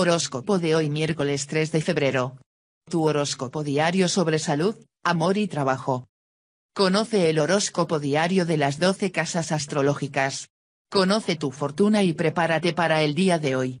Horóscopo de hoy miércoles 3 de febrero. Tu horóscopo diario sobre salud, amor y trabajo. Conoce el horóscopo diario de las 12 casas astrológicas. Conoce tu fortuna y prepárate para el día de hoy.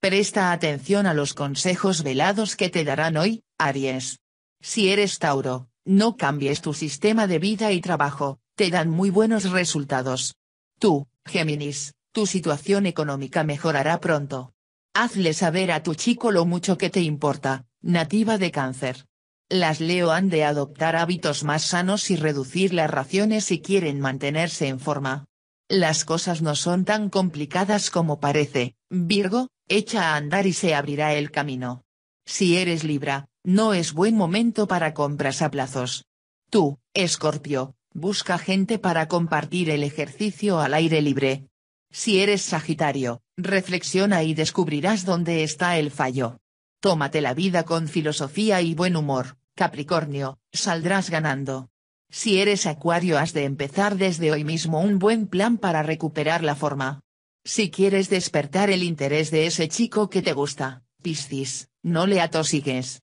Presta atención a los consejos velados que te darán hoy, Aries. Si eres Tauro, no cambies tu sistema de vida y trabajo, te dan muy buenos resultados. Tú, Géminis, tu situación económica mejorará pronto. Hazle saber a tu chico lo mucho que te importa, nativa de cáncer. Las Leo han de adoptar hábitos más sanos y reducir las raciones si quieren mantenerse en forma. Las cosas no son tan complicadas como parece, Virgo, echa a andar y se abrirá el camino. Si eres Libra, no es buen momento para compras a plazos. Tú, Escorpio, busca gente para compartir el ejercicio al aire libre. Si eres Sagitario, Reflexiona y descubrirás dónde está el fallo. Tómate la vida con filosofía y buen humor, Capricornio, saldrás ganando. Si eres acuario has de empezar desde hoy mismo un buen plan para recuperar la forma. Si quieres despertar el interés de ese chico que te gusta, Piscis, no le atosigues.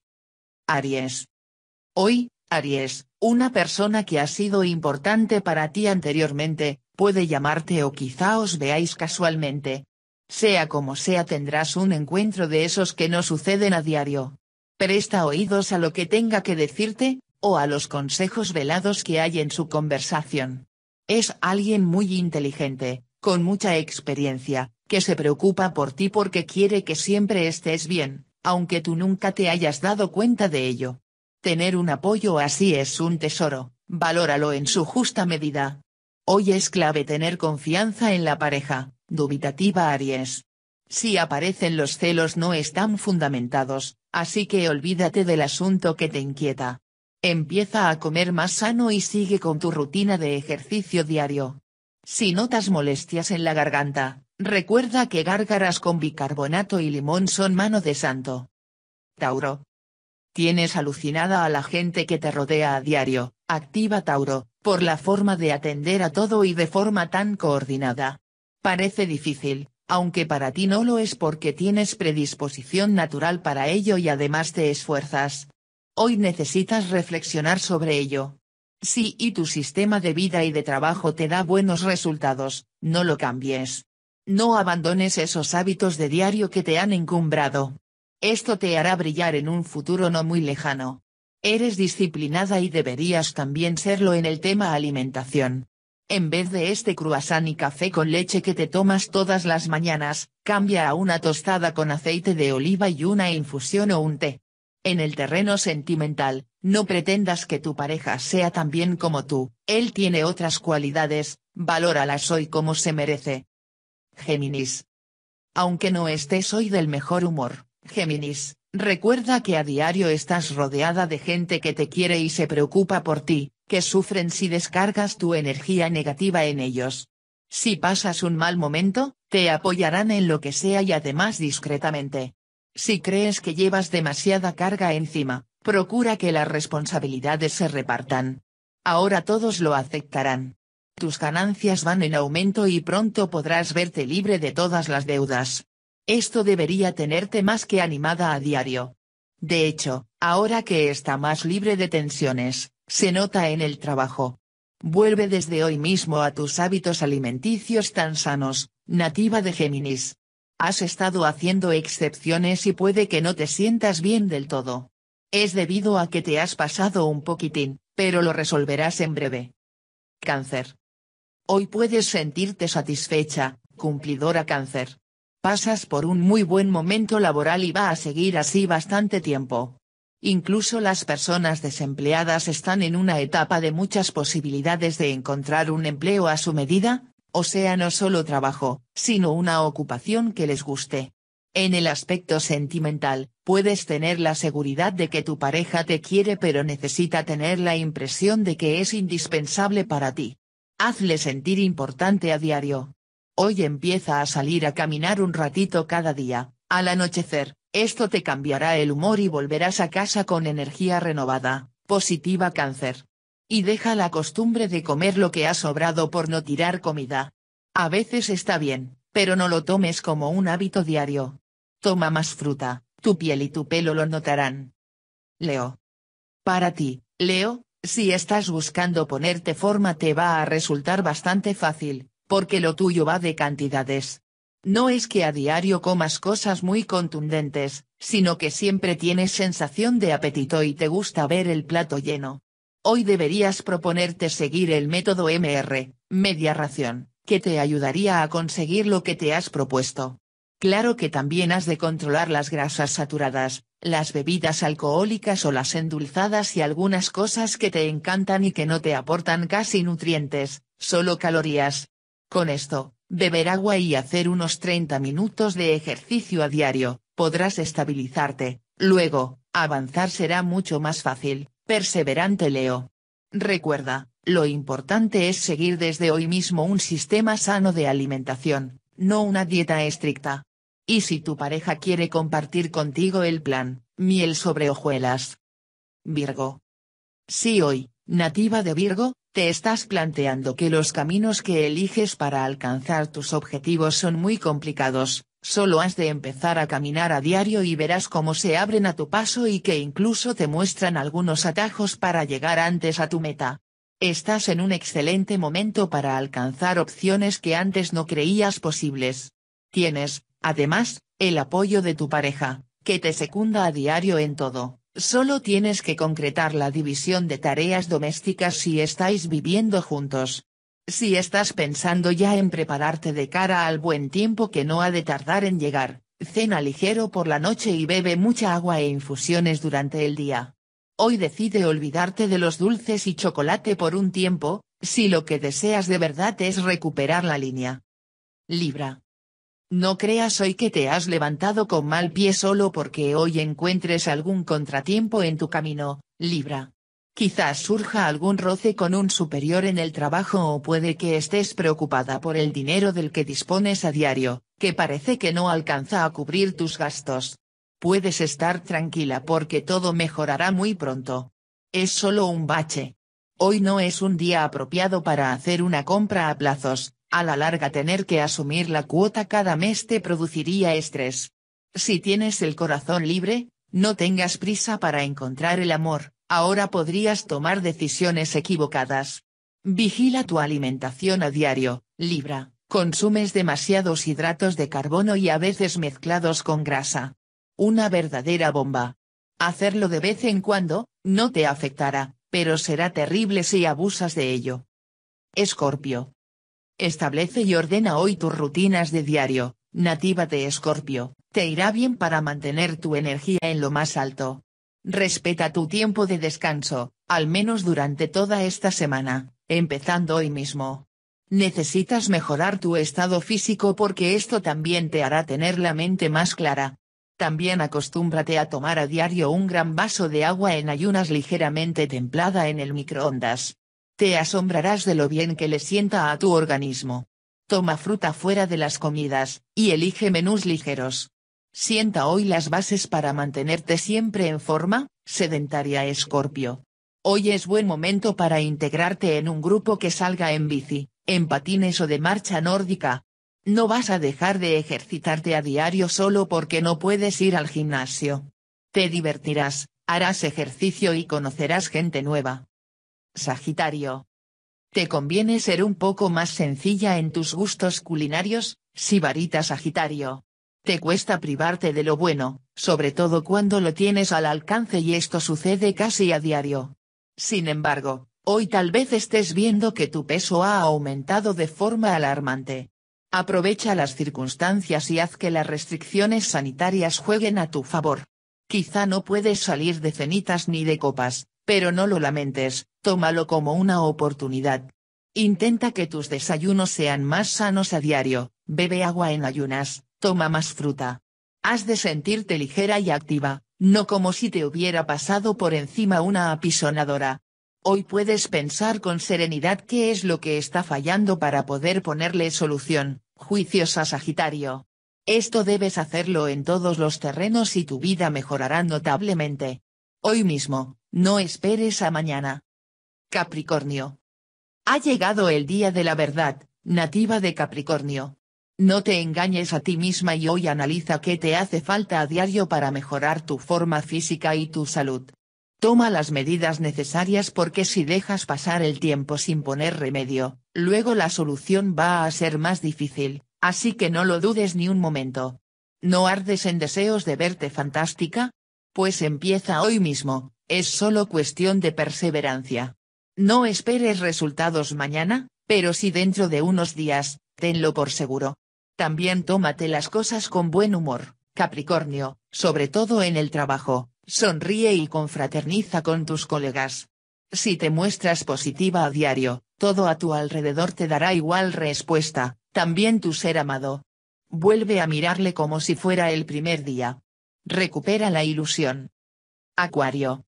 Aries. Hoy, Aries, una persona que ha sido importante para ti anteriormente, puede llamarte o quizá os veáis casualmente, sea como sea tendrás un encuentro de esos que no suceden a diario. Presta oídos a lo que tenga que decirte, o a los consejos velados que hay en su conversación. Es alguien muy inteligente, con mucha experiencia, que se preocupa por ti porque quiere que siempre estés bien, aunque tú nunca te hayas dado cuenta de ello. Tener un apoyo así es un tesoro, valóralo en su justa medida. Hoy es clave tener confianza en la pareja, Dubitativa Aries. Si aparecen los celos no están fundamentados, así que olvídate del asunto que te inquieta. Empieza a comer más sano y sigue con tu rutina de ejercicio diario. Si notas molestias en la garganta, recuerda que gárgaras con bicarbonato y limón son mano de santo. Tauro. Tienes alucinada a la gente que te rodea a diario, activa Tauro, por la forma de atender a todo y de forma tan coordinada. Parece difícil, aunque para ti no lo es porque tienes predisposición natural para ello y además te esfuerzas. Hoy necesitas reflexionar sobre ello. Si y tu sistema de vida y de trabajo te da buenos resultados, no lo cambies. No abandones esos hábitos de diario que te han encumbrado. Esto te hará brillar en un futuro no muy lejano. Eres disciplinada y deberías también serlo en el tema alimentación. En vez de este cruasán y café con leche que te tomas todas las mañanas, cambia a una tostada con aceite de oliva y una infusión o un té. En el terreno sentimental, no pretendas que tu pareja sea tan bien como tú, él tiene otras cualidades, valóralas hoy como se merece. Géminis. Aunque no estés hoy del mejor humor, Géminis, recuerda que a diario estás rodeada de gente que te quiere y se preocupa por ti, que sufren si descargas tu energía negativa en ellos. Si pasas un mal momento, te apoyarán en lo que sea y además discretamente. Si crees que llevas demasiada carga encima, procura que las responsabilidades se repartan. Ahora todos lo aceptarán. Tus ganancias van en aumento y pronto podrás verte libre de todas las deudas. Esto debería tenerte más que animada a diario. De hecho, ahora que está más libre de tensiones, se nota en el trabajo. Vuelve desde hoy mismo a tus hábitos alimenticios tan sanos, nativa de Géminis. Has estado haciendo excepciones y puede que no te sientas bien del todo. Es debido a que te has pasado un poquitín, pero lo resolverás en breve. Cáncer. Hoy puedes sentirte satisfecha, cumplidora cáncer. Pasas por un muy buen momento laboral y va a seguir así bastante tiempo. Incluso las personas desempleadas están en una etapa de muchas posibilidades de encontrar un empleo a su medida, o sea no solo trabajo, sino una ocupación que les guste. En el aspecto sentimental, puedes tener la seguridad de que tu pareja te quiere pero necesita tener la impresión de que es indispensable para ti. Hazle sentir importante a diario. Hoy empieza a salir a caminar un ratito cada día, al anochecer, esto te cambiará el humor y volverás a casa con energía renovada, positiva cáncer. Y deja la costumbre de comer lo que ha sobrado por no tirar comida. A veces está bien, pero no lo tomes como un hábito diario. Toma más fruta, tu piel y tu pelo lo notarán. Leo. Para ti, Leo, si estás buscando ponerte forma te va a resultar bastante fácil, porque lo tuyo va de cantidades. No es que a diario comas cosas muy contundentes, sino que siempre tienes sensación de apetito y te gusta ver el plato lleno. Hoy deberías proponerte seguir el método MR, media ración, que te ayudaría a conseguir lo que te has propuesto. Claro que también has de controlar las grasas saturadas, las bebidas alcohólicas o las endulzadas y algunas cosas que te encantan y que no te aportan casi nutrientes, solo calorías. Con esto, beber agua y hacer unos 30 minutos de ejercicio a diario, podrás estabilizarte, luego, avanzar será mucho más fácil, perseverante Leo. Recuerda, lo importante es seguir desde hoy mismo un sistema sano de alimentación, no una dieta estricta. Y si tu pareja quiere compartir contigo el plan, miel sobre hojuelas. Virgo. Sí hoy, Nativa de Virgo, te estás planteando que los caminos que eliges para alcanzar tus objetivos son muy complicados, solo has de empezar a caminar a diario y verás cómo se abren a tu paso y que incluso te muestran algunos atajos para llegar antes a tu meta. Estás en un excelente momento para alcanzar opciones que antes no creías posibles. Tienes, además, el apoyo de tu pareja, que te secunda a diario en todo. Solo tienes que concretar la división de tareas domésticas si estáis viviendo juntos. Si estás pensando ya en prepararte de cara al buen tiempo que no ha de tardar en llegar, cena ligero por la noche y bebe mucha agua e infusiones durante el día. Hoy decide olvidarte de los dulces y chocolate por un tiempo, si lo que deseas de verdad es recuperar la línea. Libra. No creas hoy que te has levantado con mal pie solo porque hoy encuentres algún contratiempo en tu camino, Libra. Quizás surja algún roce con un superior en el trabajo o puede que estés preocupada por el dinero del que dispones a diario, que parece que no alcanza a cubrir tus gastos. Puedes estar tranquila porque todo mejorará muy pronto. Es solo un bache. Hoy no es un día apropiado para hacer una compra a plazos, a la larga tener que asumir la cuota cada mes te produciría estrés. Si tienes el corazón libre, no tengas prisa para encontrar el amor, ahora podrías tomar decisiones equivocadas. Vigila tu alimentación a diario, Libra, consumes demasiados hidratos de carbono y a veces mezclados con grasa. Una verdadera bomba. Hacerlo de vez en cuando, no te afectará, pero será terrible si abusas de ello. Escorpio, Establece y ordena hoy tus rutinas de diario, nativa de Escorpio, te irá bien para mantener tu energía en lo más alto. Respeta tu tiempo de descanso, al menos durante toda esta semana, empezando hoy mismo. Necesitas mejorar tu estado físico porque esto también te hará tener la mente más clara. También acostúmbrate a tomar a diario un gran vaso de agua en ayunas ligeramente templada en el microondas. Te asombrarás de lo bien que le sienta a tu organismo. Toma fruta fuera de las comidas, y elige menús ligeros. Sienta hoy las bases para mantenerte siempre en forma, sedentaria Escorpio. Hoy es buen momento para integrarte en un grupo que salga en bici, en patines o de marcha nórdica. No vas a dejar de ejercitarte a diario solo porque no puedes ir al gimnasio. Te divertirás, harás ejercicio y conocerás gente nueva. Sagitario. Te conviene ser un poco más sencilla en tus gustos culinarios, si varita Sagitario. Te cuesta privarte de lo bueno, sobre todo cuando lo tienes al alcance y esto sucede casi a diario. Sin embargo, hoy tal vez estés viendo que tu peso ha aumentado de forma alarmante. Aprovecha las circunstancias y haz que las restricciones sanitarias jueguen a tu favor. Quizá no puedes salir de cenitas ni de copas, pero no lo lamentes, tómalo como una oportunidad. Intenta que tus desayunos sean más sanos a diario, bebe agua en ayunas, toma más fruta. Has de sentirte ligera y activa, no como si te hubiera pasado por encima una apisonadora. Hoy puedes pensar con serenidad qué es lo que está fallando para poder ponerle solución, juicios Sagitario. Esto debes hacerlo en todos los terrenos y tu vida mejorará notablemente. Hoy mismo, no esperes a mañana. Capricornio. Ha llegado el día de la verdad, nativa de Capricornio. No te engañes a ti misma y hoy analiza qué te hace falta a diario para mejorar tu forma física y tu salud. Toma las medidas necesarias porque si dejas pasar el tiempo sin poner remedio, luego la solución va a ser más difícil, así que no lo dudes ni un momento. ¿No ardes en deseos de verte fantástica? Pues empieza hoy mismo, es solo cuestión de perseverancia. No esperes resultados mañana, pero sí dentro de unos días, tenlo por seguro. También tómate las cosas con buen humor, Capricornio, sobre todo en el trabajo, sonríe y confraterniza con tus colegas. Si te muestras positiva a diario, todo a tu alrededor te dará igual respuesta, también tu ser amado. Vuelve a mirarle como si fuera el primer día. Recupera la ilusión. Acuario.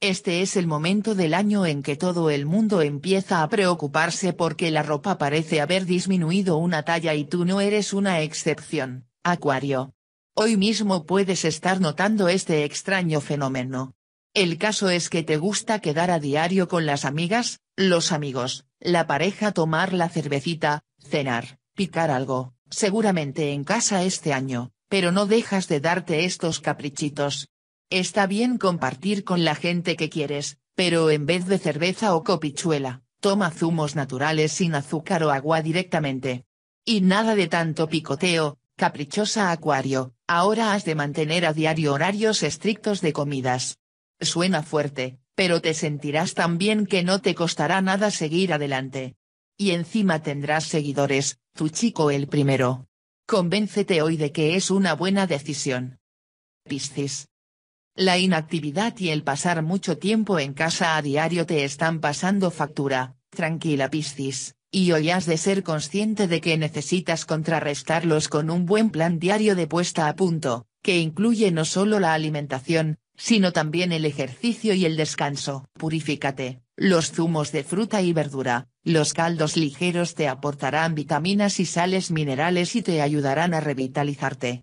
Este es el momento del año en que todo el mundo empieza a preocuparse porque la ropa parece haber disminuido una talla y tú no eres una excepción, Acuario. Hoy mismo puedes estar notando este extraño fenómeno. El caso es que te gusta quedar a diario con las amigas, los amigos, la pareja tomar la cervecita, cenar, picar algo, seguramente en casa este año, pero no dejas de darte estos caprichitos, Está bien compartir con la gente que quieres, pero en vez de cerveza o copichuela, toma zumos naturales sin azúcar o agua directamente. Y nada de tanto picoteo, caprichosa Acuario, ahora has de mantener a diario horarios estrictos de comidas. Suena fuerte, pero te sentirás tan bien que no te costará nada seguir adelante. Y encima tendrás seguidores, tu chico el primero. Convéncete hoy de que es una buena decisión. Piscis, la inactividad y el pasar mucho tiempo en casa a diario te están pasando factura, tranquila Piscis, y hoy has de ser consciente de que necesitas contrarrestarlos con un buen plan diario de puesta a punto, que incluye no solo la alimentación, sino también el ejercicio y el descanso. Purifícate. Los zumos de fruta y verdura, los caldos ligeros te aportarán vitaminas y sales minerales y te ayudarán a revitalizarte.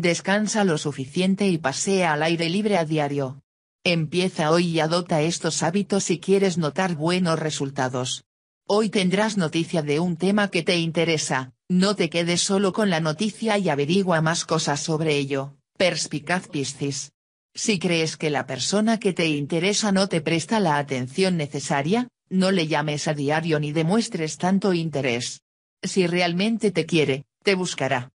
Descansa lo suficiente y pasea al aire libre a diario. Empieza hoy y adopta estos hábitos si quieres notar buenos resultados. Hoy tendrás noticia de un tema que te interesa, no te quedes solo con la noticia y averigua más cosas sobre ello. Perspicaz Piscis. Si crees que la persona que te interesa no te presta la atención necesaria, no le llames a diario ni demuestres tanto interés. Si realmente te quiere, te buscará.